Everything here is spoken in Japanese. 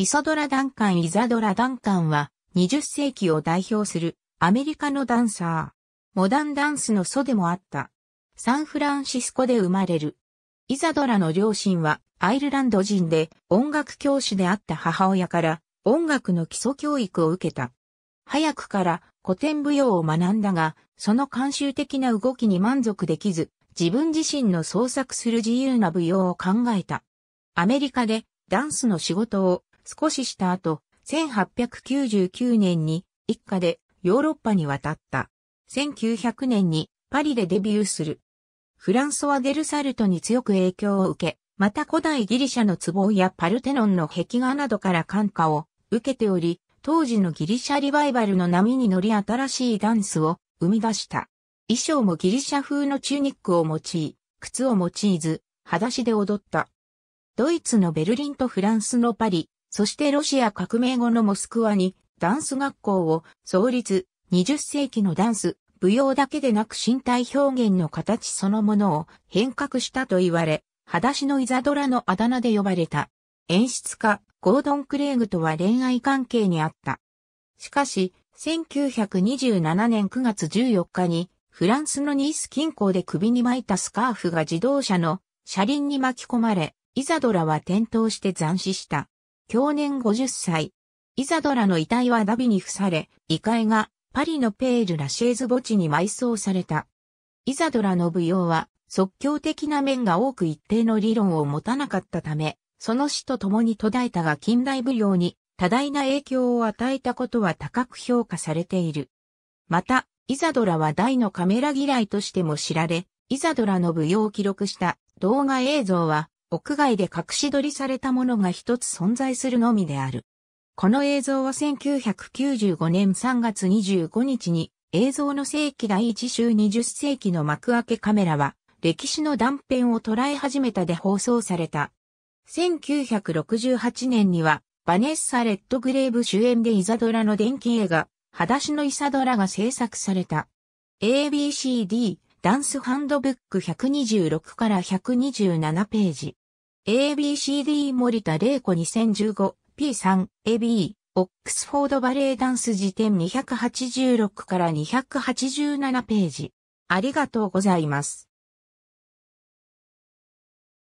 イサドラ・ダンカン・イザドラ・ダンカンは、20世紀を代表するアメリカのダンサー。モダンダンスの祖でもあった。サンフランシスコで生まれる。イザドラの両親はアイルランド人で音楽教師であった母親から音楽の基礎教育を受けた。早くから古典舞踊を学んだが、その慣習的な動きに満足できず、自分自身の創作する自由な舞踊を考えた。アメリカでダンスの仕事を少しした後、1899年に一家でヨーロッパに渡った。1900年にパリでデビューする。フランソワ・デル・サルトに強く影響を受け、また古代ギリシャの壺やパルテノンの壁画などから感化を受けており、当時のギリシャリバイバルの波に乗り新しいダンスを生み出した。衣装もギリシャ風のチュニックを用い、靴を用いず、裸足で踊った。ドイツのベルリンとフランスのパリ、そしてロシア革命後のモスクワにダンス学校を創立、20世紀のダンス、舞踊だけでなく身体表現の形そのものを変革したと言われ、裸足のイザドラのあだ名で呼ばれた。演出家、ゴードン・クレイグとは恋愛関係にあった。しかし、1927年9月14日に、フランスのニース近郊で首に巻いたスカーフが自動車の車輪に巻き込まれ、イザドラは転倒して斬死した。去年50歳。イザドラの遺体はダビに付され、遺骸がパリのペール・ラシェーズ墓地に埋葬された。イザドラの舞踊は即興的な面が多く一定の理論を持たなかったため、その死と共に途絶えたが近代舞踊に多大な影響を与えたことは高く評価されている。また、イザドラは大のカメラ嫌いとしても知られ、イザドラの舞踊を記録した動画映像は屋外で隠し撮りされたものが一つ存在するのみである。この映像は1995年3月25日に映像の世紀第一週20世紀の幕開けカメラは歴史の断片を捉え始めたで放送された。1968年にはバネッサ・レッドグレーブ主演でイザドラの電気映画、裸足のイサドラが制作された。ABCD ダンスハンドブック126から127ページ。ABCD 森田玲子 2015P3 AB オックスフォードバレエダンス辞典286から287ページ。ありがとうございます。